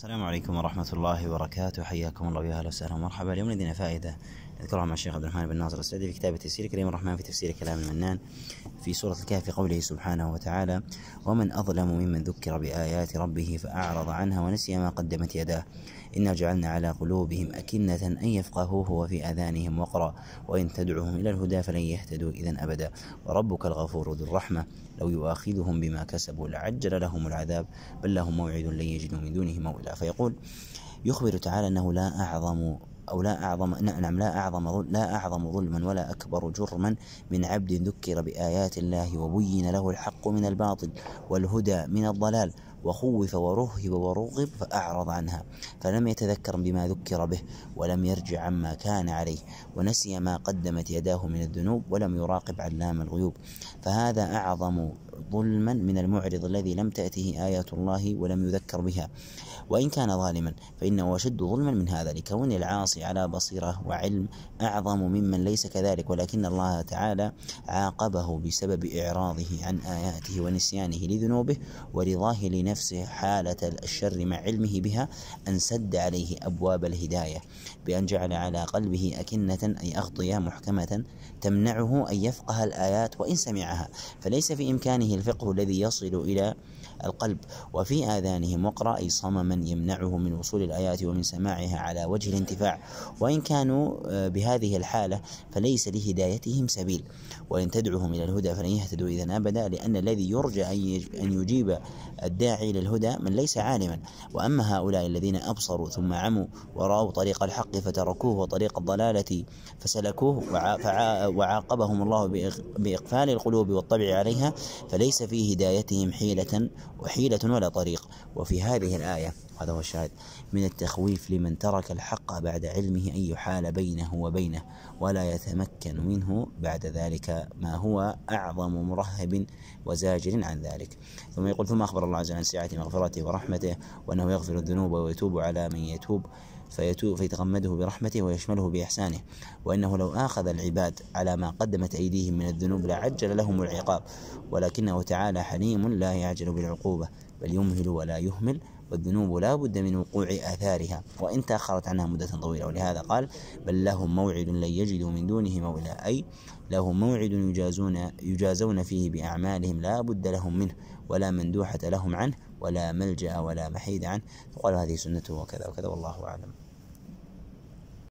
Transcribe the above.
السلام عليكم ورحمة الله وبركاته حياكم الله ويا أهلا وسهلا ومرحبا اليوم لدينا فائدة ذكره مع الشيخ عبد الرحمن بن ناصر السعدي في كتاب تفسير كريم الرحمن في تفسير كلام المنان في سوره الكهف في قوله سبحانه وتعالى ومن اظلم ممن ذكر بايات ربه فاعرض عنها ونسي ما قدمت يداه إنا جعلنا على قلوبهم أكنة أن يفقهوه وفي آذانهم وقرا وإن تدعهم إلى الهدى فلن يهتدوا إذا أبدا وربك الغفور ذو الرحمة لو يؤاخذهم بما كسبوا لعجل لهم العذاب بل لهم موعد لن يجدوا من دونه موئلا فيقول يخبر تعالى أنه لا أعظم أو لا أعظم نعم لا أعظم لا أعظم ظلما ولا أكبر جرما من عبد ذكر بآيات الله وبين له الحق من الباطل والهدى من الضلال وخوف ورهب ورغب فأعرض عنها فلم يتذكر بما ذكر به ولم يرجع عما كان عليه ونسي ما قدمت يداه من الذنوب ولم يراقب علام الغيوب فهذا أعظم ظلما من المعرض الذي لم تأته آيات الله ولم يذكر بها وإن كان ظالما فإنه أشد ظلما من هذا لكون العاصي على بصيرة وعلم أعظم ممن ليس كذلك ولكن الله تعالى عاقبه بسبب إعراضه عن آياته ونسيانه لذنوبه ورضاه لنفسه حالة الشر مع علمه بها أن سد عليه أبواب الهداية بأن جعل على قلبه أكنة أي أغطية محكمة تمنعه أن يفقه الآيات وإن سمعها فليس في إمكانه فيه الفقه الذي يصل إلى القلب وفي آذانهم وقرأ صمما يمنعه من وصول الآيات ومن سماعها على وجه الانتفاع وإن كانوا آه، بهذه الحالة فليس لهدايتهم سبيل وإن تدعوهم إلى الهدى فلن يهتدوا إذا أبدا لأن الذي يرجى أن يجيب الداعي للهدى من ليس عالما وأما هؤلاء الذين أبصروا ثم عموا ورأوا طريق الحق فتركوه وطريق الضلالة فسلكوه وعاقبهم الله بإقفال القلوب والطبع عليها فليس في هدايتهم حيلة وحيلة ولا طريق وفي هذه الآية هذا هو الشاهد من التخويف لمن ترك الحق بعد علمه أن يحال بينه وبينه ولا يتمكن منه بعد ذلك ما هو أعظم مرهب وزاجر عن ذلك ثم يقول ثم أخبر الله عز وجل عن سعة مغفرته ورحمته وأنه يغفر الذنوب ويتوب على من يتوب فيتوب فيتغمده برحمته ويشمله بإحسانه وإنه لو آخذ العباد على ما قدمت أيديهم من الذنوب لعجل لهم العقاب ولكنه تعالى حليم لا يعجل بالعقوبة بل يمهل ولا يهمل والذنوب لا بد من وقوع آثارها وإن تأخرت عنها مدة طويلة ولهذا قال بل لهم موعد لن يجدوا من دونه مولى أي لهم موعد يجازون يجازون فيه بأعمالهم لا بد لهم منه ولا مندوحة لهم عنه ولا ملجأ ولا محيد عنه فقالوا هذه سنته وكذا وكذا والله أعلم